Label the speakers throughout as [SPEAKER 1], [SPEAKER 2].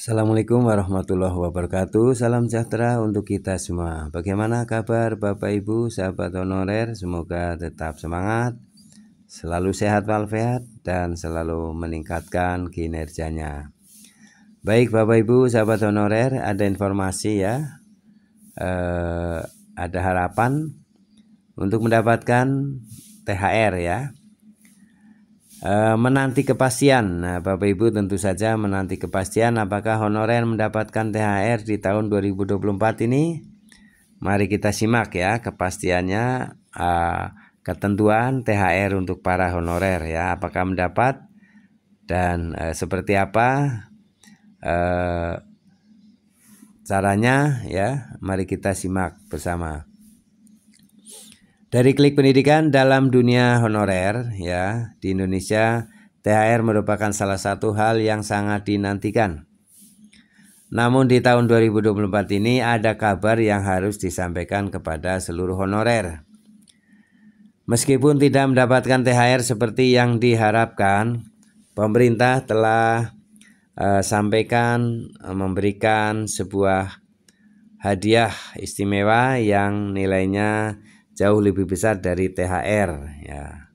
[SPEAKER 1] Assalamualaikum warahmatullahi wabarakatuh Salam sejahtera untuk kita semua Bagaimana kabar Bapak Ibu, sahabat honorer Semoga tetap semangat Selalu sehat walafiat Dan selalu meningkatkan kinerjanya Baik Bapak Ibu, sahabat honorer Ada informasi ya eh, Ada harapan Untuk mendapatkan THR ya Eh, menanti kepastian. Nah, Bapak Ibu tentu saja menanti kepastian apakah honorer mendapatkan THR di tahun 2024 ini. Mari kita simak ya kepastiannya uh, ketentuan THR untuk para honorer ya apakah mendapat dan uh, seperti apa uh, caranya ya mari kita simak bersama. Dari klik pendidikan dalam dunia honorer ya di Indonesia THR merupakan salah satu hal yang sangat dinantikan. Namun di tahun 2024 ini ada kabar yang harus disampaikan kepada seluruh honorer. Meskipun tidak mendapatkan THR seperti yang diharapkan, pemerintah telah uh, sampaikan uh, memberikan sebuah hadiah istimewa yang nilainya jauh lebih besar dari THR ya.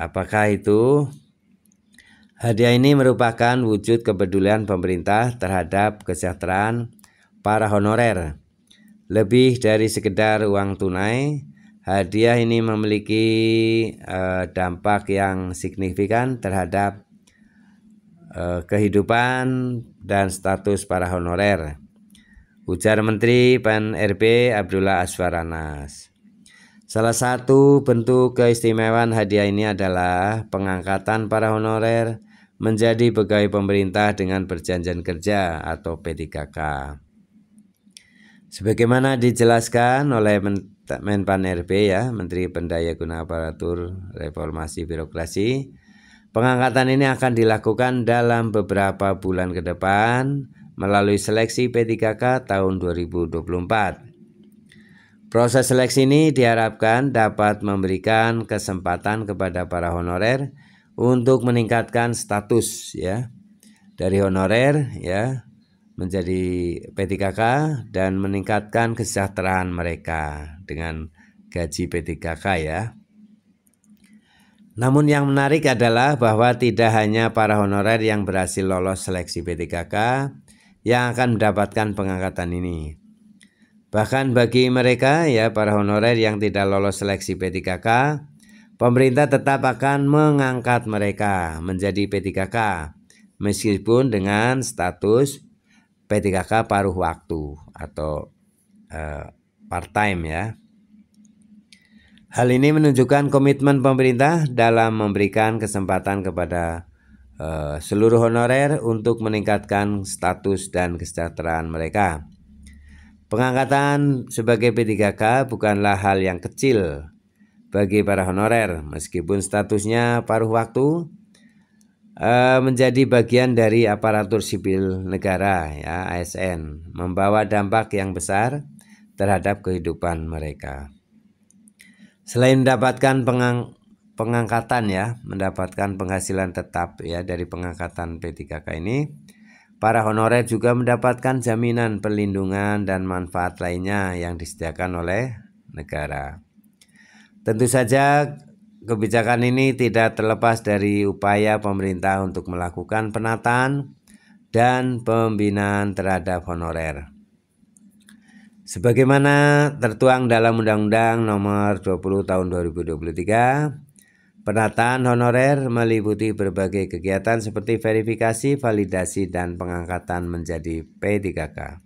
[SPEAKER 1] Apakah itu hadiah ini merupakan wujud kepedulian pemerintah terhadap kesejahteraan para honorer. Lebih dari sekedar uang tunai, hadiah ini memiliki uh, dampak yang signifikan terhadap uh, kehidupan dan status para honorer. Ujar Menteri Pan RB Abdullah Aswaranas. Salah satu bentuk keistimewaan hadiah ini adalah pengangkatan para honorer menjadi pegawai pemerintah dengan perjanjian kerja atau P3K. Sebagaimana dijelaskan oleh Menpan RB ya, Menteri Pendayagunaan Aparatur Reformasi Birokrasi, pengangkatan ini akan dilakukan dalam beberapa bulan ke depan melalui seleksi P3K tahun 2024. Proses seleksi ini diharapkan dapat memberikan kesempatan kepada para honorer untuk meningkatkan status ya dari honorer ya menjadi P3K dan meningkatkan kesejahteraan mereka dengan gaji P3K ya. Namun yang menarik adalah bahwa tidak hanya para honorer yang berhasil lolos seleksi P3K, yang akan mendapatkan pengangkatan ini. Bahkan bagi mereka ya para honorer yang tidak lolos seleksi P3K, pemerintah tetap akan mengangkat mereka menjadi P3K meskipun dengan status P3K paruh waktu atau uh, eh, part time ya. Hal ini menunjukkan komitmen pemerintah dalam memberikan kesempatan kepada Eh, seluruh honorer untuk meningkatkan status dan kesejahteraan mereka. Pengangkatan sebagai P3K bukanlah hal yang kecil bagi para honorer meskipun statusnya paruh waktu eh, menjadi bagian dari aparatur sipil negara ya ASN membawa dampak yang besar terhadap kehidupan mereka. Selain mendapatkan pengang pengangkatan ya, mendapatkan penghasilan tetap ya dari pengangkatan P3K ini. Para honorer juga mendapatkan jaminan perlindungan dan manfaat lainnya yang disediakan oleh negara. Tentu saja kebijakan ini tidak terlepas dari upaya pemerintah untuk melakukan penataan dan pembinaan terhadap honorer. Sebagaimana tertuang dalam Undang-Undang Nomor 20 Tahun 2023 Penataan honorer meliputi berbagai kegiatan seperti verifikasi, validasi, dan pengangkatan menjadi P3K.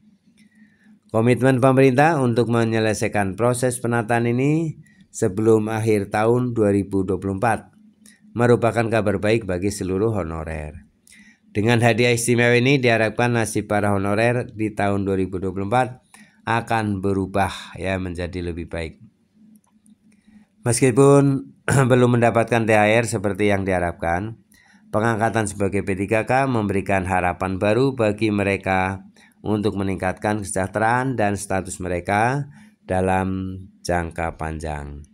[SPEAKER 1] Komitmen pemerintah untuk menyelesaikan proses penataan ini sebelum akhir tahun 2024 merupakan kabar baik bagi seluruh honorer. Dengan hadiah istimewa ini diharapkan nasib para honorer di tahun 2024 akan berubah ya menjadi lebih baik. Meskipun belum mendapatkan THR seperti yang diharapkan, pengangkatan sebagai P3K memberikan harapan baru bagi mereka untuk meningkatkan kesejahteraan dan status mereka dalam jangka panjang.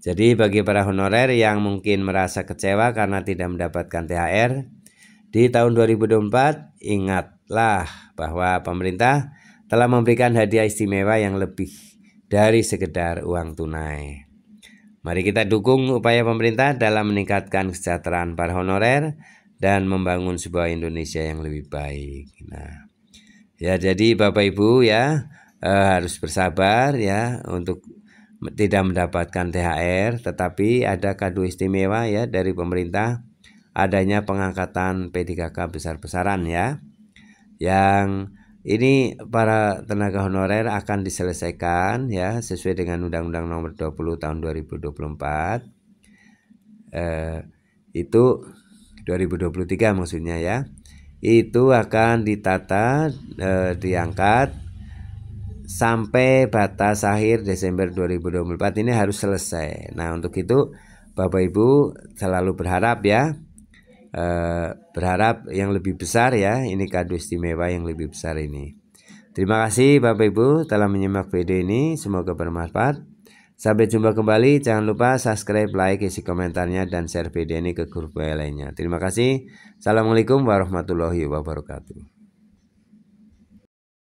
[SPEAKER 1] Jadi bagi para honorer yang mungkin merasa kecewa karena tidak mendapatkan THR di tahun 2024, ingatlah bahwa pemerintah telah memberikan hadiah istimewa yang lebih dari sekedar uang tunai. Mari kita dukung upaya pemerintah dalam meningkatkan kesejahteraan para honorer dan membangun sebuah Indonesia yang lebih baik. Nah, ya jadi Bapak Ibu ya eh, harus bersabar ya untuk tidak mendapatkan THR, tetapi ada kado istimewa ya dari pemerintah adanya pengangkatan P3K besar-besaran ya yang ini para tenaga honorer akan diselesaikan ya sesuai dengan Undang-Undang Nomor 20 Tahun 2024. Eh, itu 2023 maksudnya ya. Itu akan ditata eh, diangkat sampai batas akhir Desember 2024 ini harus selesai. Nah, untuk itu Bapak Ibu selalu berharap ya Uh, berharap yang lebih besar ya ini kado istimewa yang lebih besar ini terima kasih bapak ibu telah menyimak video ini semoga bermanfaat sampai jumpa kembali jangan lupa subscribe like isi komentarnya dan share video ini ke grup lainnya terima kasih assalamualaikum warahmatullahi wabarakatuh